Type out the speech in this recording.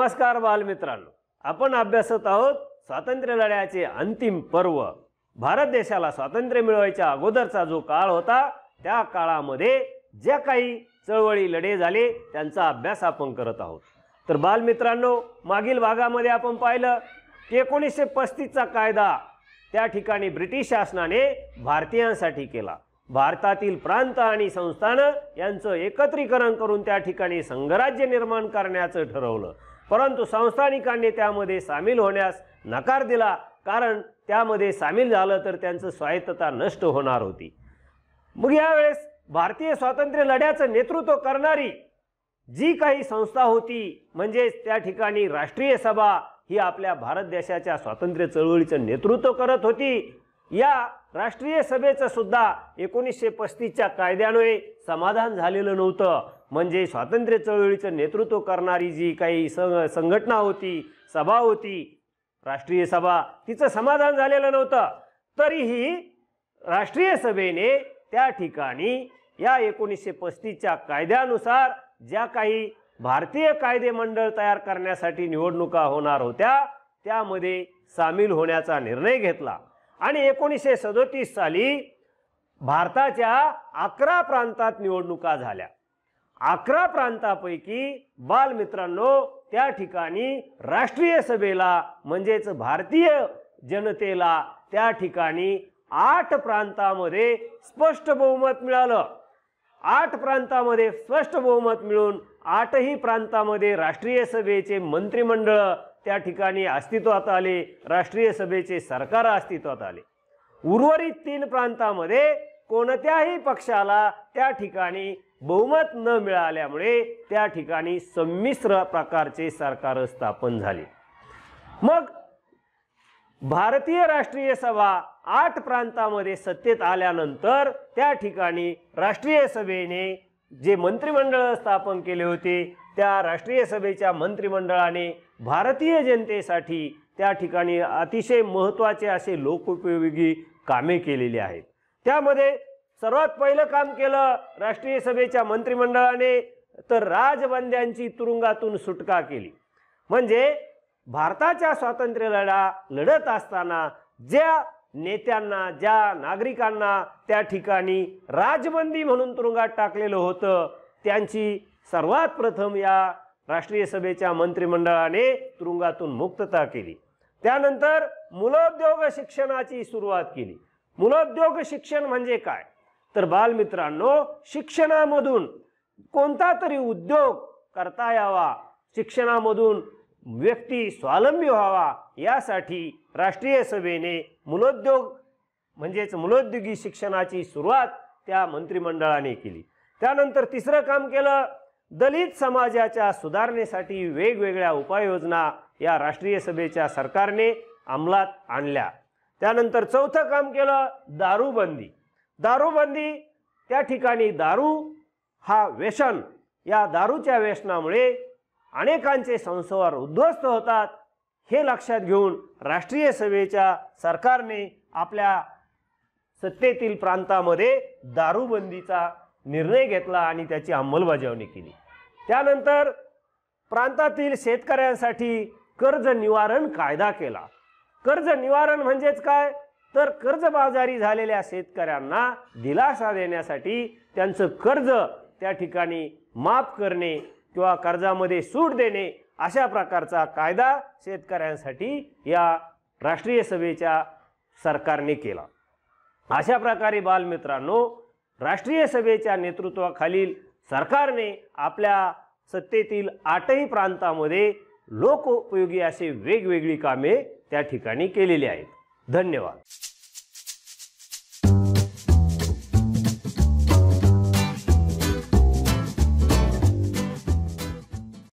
नमस्कार बालमित्रांनो आपण अभ्यासत आहोत स्वातंत्र्य लढ्याचे अंतिम पर्व भारत देशाला स्वातंत्र्य मिळवायच्या अगोदरचा जो काळ होता त्या काळामध्ये जे काही चळवळी लढे झाले त्यांचा अभ्यास आपण करत आहोत तर बालमित्रांनो मागील भागामध्ये आपण पाहिलं की एकोणीसशे पस्तीसचा कायदा त्या ठिकाणी ब्रिटिश शासनाने भारतीयांसाठी केला भारतातील प्रांत आणि संस्थानं यांचं एकत्रीकरण करून त्या ठिकाणी संघराज्य निर्माण करण्याचं ठरवलं परंतु संस्थानिकांनी त्यामध्ये सामील होण्यास नकार दिला कारण त्यामध्ये सामील झालं तर त्यांचं स्वायत्तता नष्ट होणार होती मग यावेळेस भारतीय स्वातंत्र्य लढ्याचं नेतृत्व करणारी जी काही संस्था होती म्हणजेच त्या ठिकाणी राष्ट्रीय सभा ही आपल्या भारत देशाच्या स्वातंत्र्य चळवळीचं नेतृत्व करत होती या राष्ट्रीय सभेचं सुद्धा एकोणीसशे पस्तीसच्या कायद्यामुळे समाधान झालेलं नव्हतं म्हणजे स्वातंत्र्य चळवळीचं नेतृत्व करणारी जी काही संघटना होती सभा होती राष्ट्रीय सभा तिचं समाधान झालेलं नव्हतं तरीही राष्ट्रीय सभेने त्या ठिकाणी या एकोणीसशे पस्तीसच्या कायद्यानुसार ज्या काही भारतीय कायदे मंडळ तयार करण्यासाठी निवडणुका होणार होत्या त्यामध्ये सामील होण्याचा निर्णय घेतला आणि एकोणीसशे सदोतीस साली भारताच्या अकरा प्रांतात निवडणुका झाल्या अकरा प्रांतापैकी बालमित्रांनो त्या ठिकाणी राष्ट्रीय सभेला म्हणजेच भारतीय जनतेला त्या ठिकाणी आठ प्रांतामध्ये स्पष्ट बहुमत मिळालं आठ प्रांतामध्ये स्पष्ट बहुमत मिळून आठही प्रांतामध्ये राष्ट्रीय सभेचे मंत्रिमंडळ त्या ठिकाणी अस्तित्वात आले राष्ट्रीय सभेचे सरकार अस्तित्वात आले उर्वरित तीन प्रांतामध्ये कोणत्याही पक्षाला त्या ठिकाणी बहुमत न मिळाल्यामुळे त्या ठिकाणी संमिश्र प्रकारचे सरकार स्थापन झाले मग भारतीय राष्ट्रीय सभा आठ प्रांतामध्ये सत्तेत आल्यानंतर त्या ठिकाणी राष्ट्रीय सभेने जे मंत्रिमंडळ स्थापन केले होते त्या राष्ट्रीय सभेच्या मंत्रिमंडळाने भारतीय जनतेसाठी त्या ठिकाणी अतिशय महत्त्वाचे असे लोकोपयोगी कामे केलेली आहेत त्यामध्ये सर्वात पहिलं काम केलं राष्ट्रीय सभेच्या मंत्रिमंडळाने तर राजबंद्यांची तुरुंगातून सुटका केली म्हणजे भारताच्या स्वातंत्र्य लढा लढत असताना ज्या नेत्यांना ज्या नागरिकांना त्या ठिकाणी राजबंदी म्हणून तुरुंगात टाकलेलं होतं त्यांची सर्वात प्रथम या राष्ट्रीय सभेच्या मंत्रिमंडळाने तुरुंगातून मुक्तता केली त्यानंतर मुलोद्योग शिक्षणाची सुरुवात केली मुलोद्योग शिक्षण म्हणजे काय तर बालमित्रांनो शिक्षणामधून कोणता तरी उद्योग करता यावा शिक्षणामधून व्यक्ती स्वावलंबी व्हावा यासाठी राष्ट्रीय सभेने मुलोद्योग म्हणजेच मुलोद्योगी शिक्षणाची सुरुवात त्या मंत्रिमंडळाने केली त्यानंतर तिसरं काम केलं दलित समाजाच्या सुधारणेसाठी वेगवेगळ्या उपाययोजना या राष्ट्रीय सभेच्या सरकारने अंमलात आणल्या त्यानंतर चौथं काम केलं दारूबंदी दारूबंदी त्या ठिकाणी दारू हा व्यसन या दारूच्या व्यसनामुळे अनेकांचे संसार उद्ध्वस्त होतात हे लक्षात घेऊन राष्ट्रीय सभेच्या सरकारने आपल्या सत्तेतील प्रांतामध्ये दारूबंदीचा निर्णय घेतला आणि त्याची अंमलबजावणी केली त्यानंतर प्रांतातील शेतकऱ्यांसाठी कर्ज निवारण कायदा केला कर्ज निवारण म्हणजेच काय तर कर्जबाजारी झालेल्या शेतकऱ्यांना दिलासा देण्यासाठी त्यांचं कर्ज त्या ठिकाणी माफ करणे किंवा कर्जामध्ये सूट देणे अशा प्रकारचा कायदा शेतकऱ्यांसाठी या राष्ट्रीय सभेच्या सरकारने केला अशा प्रकारे बालमित्रांनो राष्ट्रीय सभेच्या नेतृत्वाखालील सरकारने आपल्या सत्तेतील आठही प्रांतामध्ये लोकोपयोगी असे वेगवेगळी कामे त्या ठिकाणी केलेली आहेत धन्यवाद